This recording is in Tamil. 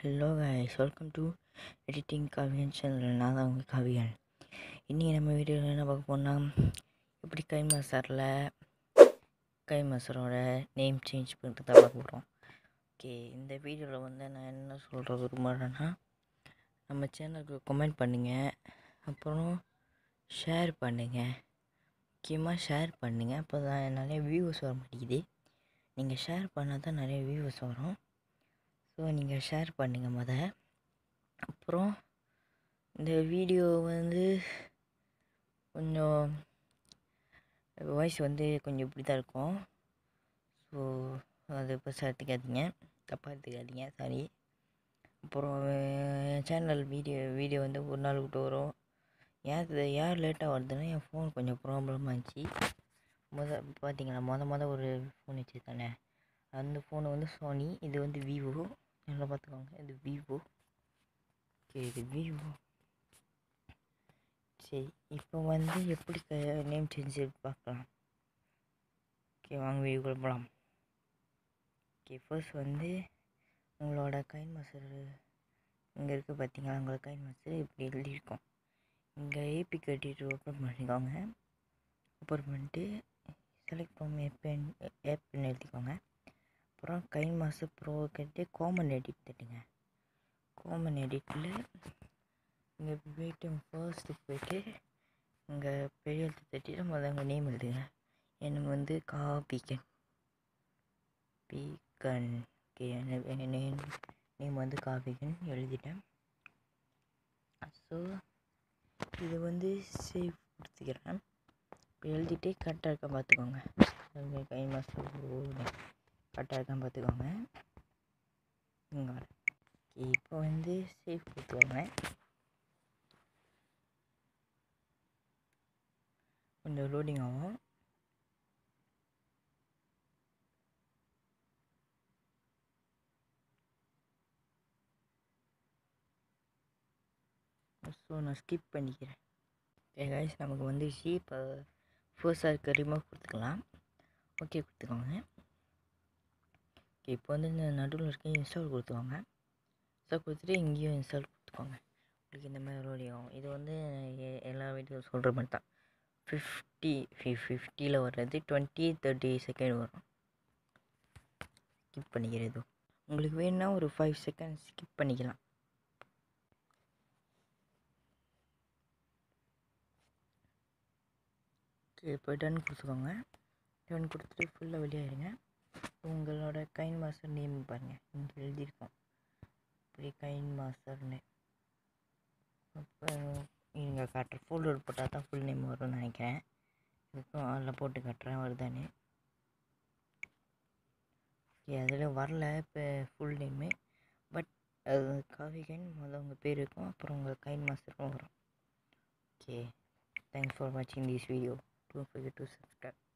hello guys welcome to editing Kaviyan channel நான் தான் உங்கள் கவியன் இன்றைக்கி நம்ம வீடியோவில் என்ன பார்க்க போனால் எப்படி கை மசரில் கை மசரோட நேம் சேஞ்ச் பண்ணிட்டு தான் பார்க்க போகிறோம் ஓகே இந்த வீடியோவில் வந்து நான் என்ன சொல்கிற விரும்புகிறேன்னா நம்ம சேனலுக்கு கமெண்ட் பண்ணுங்கள் அப்புறம் ஷேர் பண்ணுங்கள் முக்கியமாக ஷேர் பண்ணுங்கள் அப்போ தான் நிறைய வியூஸ் வர மாட்டேங்குது நீங்கள் ஷேர் பண்ணால் தான் நிறைய வியூஸ் வரும் ஸோ நீங்கள் ஷேர் பண்ணுங்கள் முத அப்புறம் இந்த வீடியோ வந்து கொஞ்சம் வாய்ஸ் வந்து கொஞ்சம் இப்படி தான் இருக்கும் ஸோ அது இப்போ எடுத்துக்காதீங்க தப்பாக எடுத்துக்காதீங்க சாரி அப்புறம் சேனல் வீடியோ வீடியோ வந்து ஒரு நாள் விட்டு வரும் ஏன் யார் லேட்டாக வருதுன்னா என் ஃபோன் கொஞ்சம் ப்ராப்ளமாக இருந்துச்சு முத பார்த்தீங்களா மொதல் மொதல் ஒரு ஃபோன் வச்சுருக்கானே அந்த ஃபோனு வந்து சோனி இது வந்து விவோ நல்லா பார்த்துக்கோங்க இது விவோ ஓகே இது விவோ சரி இப்போ வந்து எப்படி நேம் சேஞ்ச் பார்க்கலாம் ஓகே வாங்க வீடியோக்குள்ளே போகலாம் ஓகே ஃபர்ஸ்ட் வந்து உங்களோட கைன் மசூர் இங்கே இருக்குது பார்த்தீங்களா உங்களோட கைன் மசூர் இப்படி எழுதியிருக்கோம் இங்கே ஏபி கட்டிட்டு ஓப்பன் பண்ணிக்கோங்க ஓப்பன் பண்ணிட்டு செலக்ட் பண்ணி ஏப்னு ஏப்னு எழுதிக்கோங்க அப்புறம் கை கைமாசு ப்ரோக்கிட்டே கோமன் எடிட் தட்டுங்க கோமன் எடிட்டில் இங்கே போய்ட்டு ஃபர்ஸ்ட்டு போய்ட்டு இங்கே பெரிய எழுத்து தட்டிட்டு முதல்ல உங்கள் நேம் எழுதுங்க எனக்கு வந்து கா பீக்கன் பீக்கன் ஓகே என் நேம் நேம் வந்து காபிகன் எழுதிட்டேன் ஸோ இது வந்து சேவ் கொடுத்துக்கிறேன் இப்போ எழுதிட்டே கரெக்டாக இருக்க பார்த்துக்கோங்க கை மாசம் பட்டாருக்கான்னு பார்த்துக்கோங்க இங்கே வர இப்போ வந்து சேஃப் கொடுத்துக்கோங்க கொஞ்சம் லோடிங் ஆகும் ஸோ நான் ஸ்கிப் பண்ணிக்கிறேன் கைஸ் நமக்கு வந்து இப்போ ஃபோர்ஸாக இருக்க ரிமூவ் கொடுத்துக்கலாம் ஓகே கொடுத்துக்கோங்க இப்போ வந்து இந்த நடுவில் இருக்க இன்ஸ்டால் கொடுத்துக்கோங்க இன்ஸ்டால் கொடுத்துட்டு இங்கேயும் இன்ஸ்டால் கொடுத்துக்கோங்க உங்களுக்கு இந்த மாதிரி வழியாகும் இது வந்து எல்லா வீடியோ சொல்கிற மாதிரி தான் ஃபிஃப்டி ஃபி ஃபிஃப்டியில் வர்றது டுவெண்ட்டி தேர்ட்டி செகண்ட் வரும் ஸ்கிப் பண்ணிக்கிறது உங்களுக்கு வேணும்னா ஒரு ஃபைவ் செகண்ட் ஸ்கிப் பண்ணிக்கலாம் இப்போ டன் கொடுத்துக்கோங்க டன் கொடுத்துட்டு ஃபுல்லாக வெளியாயிருங்க உங்களோட கைன் மாஸ்டர் நேம் பாருங்கள் இங்கே எழுதியிருக்கோம் இப்படி கைன் மாஸ்டர்னு அப்புறம் நீங்கள் காட்டுற ஃபோல்டர் போட்டால் தான் ஃபுல் நேம் வரும்னு நினைக்கிறேன் இதுக்கும் அதில் போட்டு காட்டுறேன் வருதானே ஓகே அதில் வரல இப்போ ஃபுல் நேமு பட் அது காஃபி கைன் முதல்ல உங்கள் பேர் இருக்கும் அப்புறம் உங்கள் கைன் மாஸ்டருக்கும் வரும் ஓகே தேங்க்ஸ் ஃபார் வாட்சிங் this video do five to subscribe